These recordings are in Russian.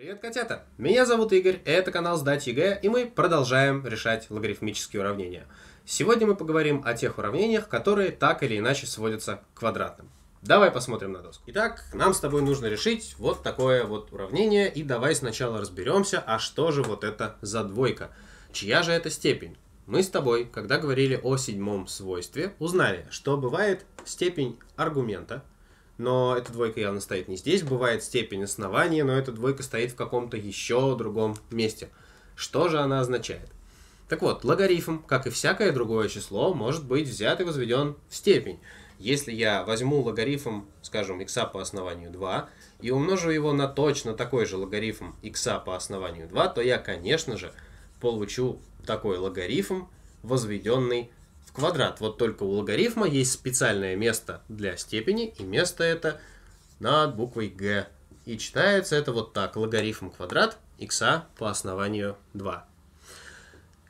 Привет, котята! Меня зовут Игорь, это канал «Сдать ЕГЭ», и мы продолжаем решать логарифмические уравнения. Сегодня мы поговорим о тех уравнениях, которые так или иначе сводятся к квадратным. Давай посмотрим на доску. Итак, нам с тобой нужно решить вот такое вот уравнение, и давай сначала разберемся, а что же вот это за двойка? Чья же это степень? Мы с тобой, когда говорили о седьмом свойстве, узнали, что бывает степень аргумента – но эта двойка явно стоит не здесь, бывает степень основания, но эта двойка стоит в каком-то еще другом месте. Что же она означает? Так вот, логарифм, как и всякое другое число, может быть взят и возведен в степень. Если я возьму логарифм, скажем, x по основанию 2, и умножу его на точно такой же логарифм x по основанию 2, то я, конечно же, получу такой логарифм, возведенный в квадрат. Вот только у логарифма есть специальное место для степени, и место это над буквой «г». И читается это вот так. Логарифм квадрат х а по основанию 2.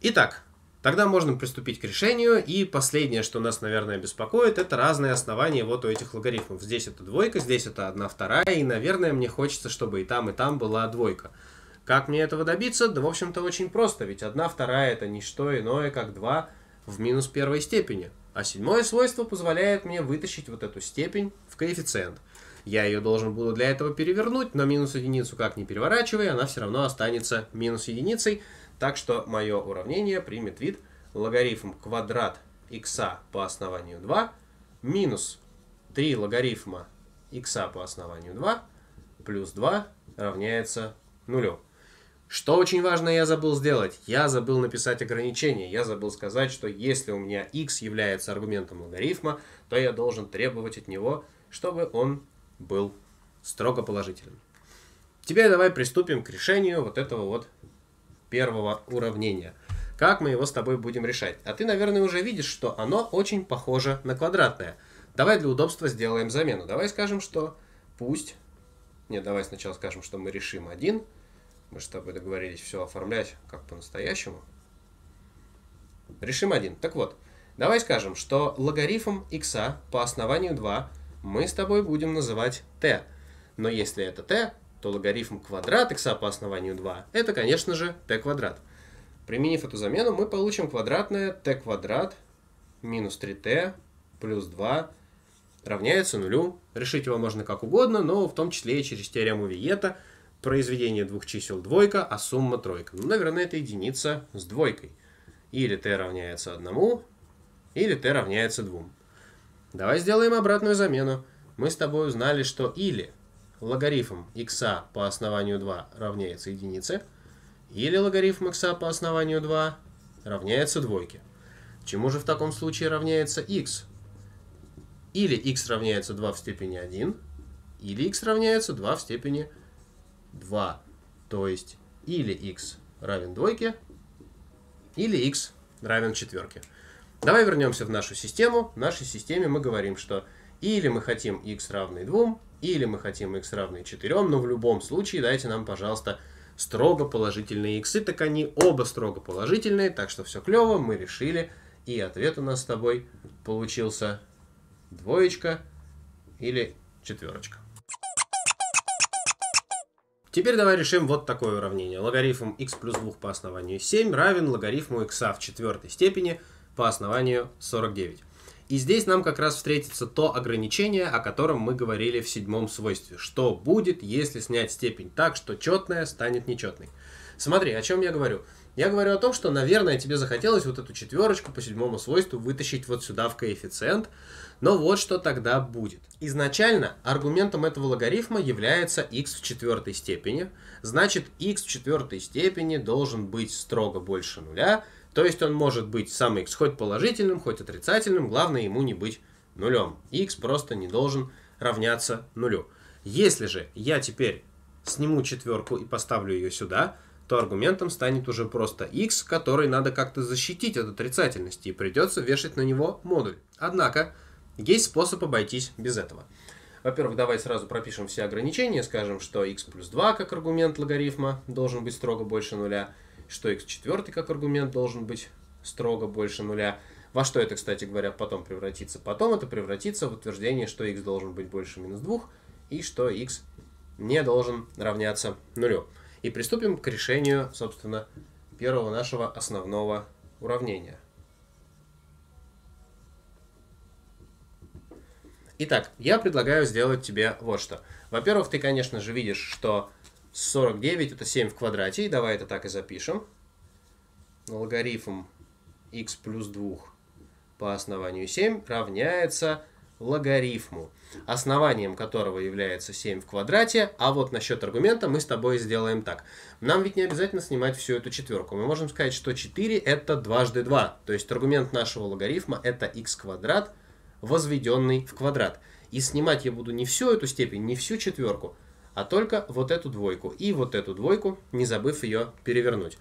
Итак, тогда можно приступить к решению. И последнее, что нас, наверное, беспокоит, это разные основания вот у этих логарифмов. Здесь это двойка, здесь это 1 вторая, и, наверное, мне хочется, чтобы и там, и там была двойка. Как мне этого добиться? Да, в общем-то, очень просто, ведь 1 вторая это не что иное, как 2 в минус первой степени. А седьмое свойство позволяет мне вытащить вот эту степень в коэффициент. Я ее должен буду для этого перевернуть, но минус единицу как не переворачивая, она все равно останется минус единицей. Так что мое уравнение примет вид логарифм квадрат x а по основанию 2 минус 3 логарифма x а по основанию 2 плюс 2 равняется нулю. Что очень важно я забыл сделать? Я забыл написать ограничение. Я забыл сказать, что если у меня x является аргументом логарифма, то я должен требовать от него, чтобы он был строго положительным. Теперь давай приступим к решению вот этого вот первого уравнения. Как мы его с тобой будем решать? А ты, наверное, уже видишь, что оно очень похоже на квадратное. Давай для удобства сделаем замену. Давай скажем, что пусть... Нет, давай сначала скажем, что мы решим 1 мы же с тобой договорились все оформлять как по-настоящему. Решим один. Так вот, давай скажем, что логарифм x по основанию 2 мы с тобой будем называть t. Но если это t, то логарифм квадрат x по основанию 2 это, конечно же, t квадрат. Применив эту замену, мы получим квадратное t квадрат минус 3t плюс 2 равняется нулю. Решить его можно как угодно, но в том числе и через теорему Виета – произведение двух чисел двойка, а сумма тройка. Ну, наверное, это единица с двойкой. Или t равняется одному, или t равняется двум. Давай сделаем обратную замену. Мы с тобой узнали, что или логарифм x а по основанию 2 равняется единице, или логарифм x а по основанию 2 равняется двойке. Чему же в таком случае равняется x? Или x равняется 2 в степени 1, или x равняется 2 в степени 1. 2. То есть или x равен двойке, или x равен четверке. Давай вернемся в нашу систему. В нашей системе мы говорим, что или мы хотим x равный 2, или мы хотим x равный 4, но в любом случае дайте нам, пожалуйста, строго положительные x. И так они оба строго положительные, так что все клево, мы решили. И ответ у нас с тобой получился двоечка или четверочка. Теперь давай решим вот такое уравнение. Логарифм x плюс 2 по основанию 7 равен логарифму x в четвертой степени по основанию 49. И здесь нам как раз встретится то ограничение, о котором мы говорили в седьмом свойстве. Что будет, если снять степень так, что четная станет нечетной. Смотри, о чем я говорю. Я говорю о том, что, наверное, тебе захотелось вот эту четверочку по седьмому свойству вытащить вот сюда в коэффициент, но вот что тогда будет. Изначально аргументом этого логарифма является x в четвертой степени, значит x в четвертой степени должен быть строго больше нуля, то есть он может быть сам x хоть положительным, хоть отрицательным, главное ему не быть нулем. x просто не должен равняться нулю. Если же я теперь сниму четверку и поставлю ее сюда, то аргументом станет уже просто x, который надо как-то защитить от отрицательности, и придется вешать на него модуль. Однако, есть способ обойтись без этого. Во-первых, давай сразу пропишем все ограничения, скажем, что x плюс 2 как аргумент логарифма должен быть строго больше нуля, что x четвертый как аргумент должен быть строго больше нуля. Во что это, кстати говоря, потом превратится? Потом это превратится в утверждение, что x должен быть больше минус 2 и что x не должен равняться нулю. И приступим к решению, собственно, первого нашего основного уравнения. Итак, я предлагаю сделать тебе вот что. Во-первых, ты, конечно же, видишь, что 49 это 7 в квадрате, и давай это так и запишем. Ну, логарифм x плюс 2 по основанию 7 равняется логарифму, основанием которого является 7 в квадрате, а вот насчет аргумента мы с тобой сделаем так. Нам ведь не обязательно снимать всю эту четверку. Мы можем сказать, что 4 это дважды 2, то есть аргумент нашего логарифма это x квадрат, возведенный в квадрат. И снимать я буду не всю эту степень, не всю четверку, а только вот эту двойку и вот эту двойку, не забыв ее перевернуть.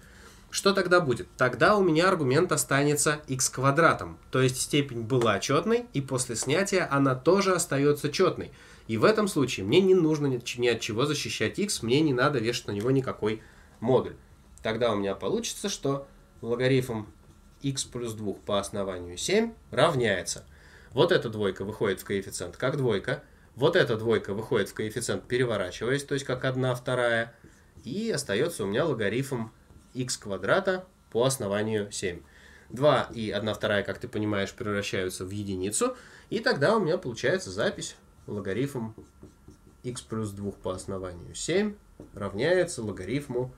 Что тогда будет? Тогда у меня аргумент останется x квадратом, то есть степень была четной, и после снятия она тоже остается четной. И в этом случае мне не нужно ни от чего защищать x, мне не надо вешать на него никакой модуль. Тогда у меня получится, что логарифм x плюс 2 по основанию 7 равняется. Вот эта двойка выходит в коэффициент как двойка, вот эта двойка выходит в коэффициент переворачиваясь, то есть как 1 вторая, и остается у меня логарифм x квадрата по основанию 7. 2 и 1 вторая, как ты понимаешь, превращаются в единицу, и тогда у меня получается запись логарифм x плюс 2 по основанию 7 равняется логарифму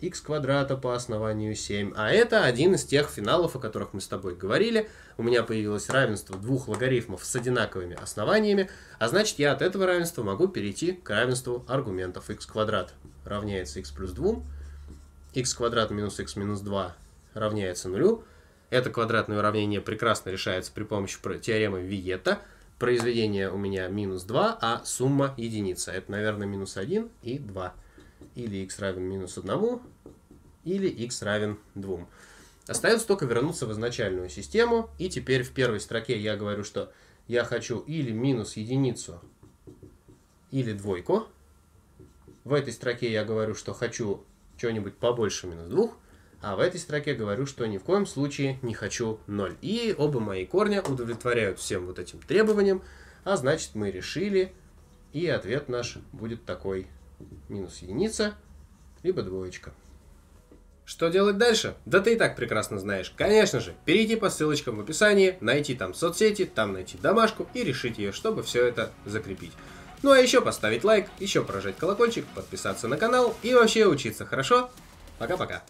x квадрата по основанию 7. А это один из тех финалов, о которых мы с тобой говорили. У меня появилось равенство двух логарифмов с одинаковыми основаниями, а значит я от этого равенства могу перейти к равенству аргументов x квадрат равняется x плюс 2 x квадрат минус x минус 2 равняется нулю. Это квадратное уравнение прекрасно решается при помощи теоремы Виета. Произведение у меня минус 2, а сумма единица. Это, наверное, минус 1 и 2. Или x равен минус 1, или x равен 2. Остается только вернуться в изначальную систему. И теперь в первой строке я говорю, что я хочу или минус единицу, или двойку. В этой строке я говорю, что хочу что нибудь побольше минус 2, а в этой строке говорю, что ни в коем случае не хочу 0. И оба мои корня удовлетворяют всем вот этим требованиям, а значит мы решили, и ответ наш будет такой минус единица, либо двоечка. Что делать дальше? Да ты и так прекрасно знаешь. Конечно же, перейти по ссылочкам в описании, найти там соцсети, там найти домашку и решить ее, чтобы все это закрепить. Ну а еще поставить лайк, еще прожать колокольчик, подписаться на канал и вообще учиться хорошо. Пока-пока.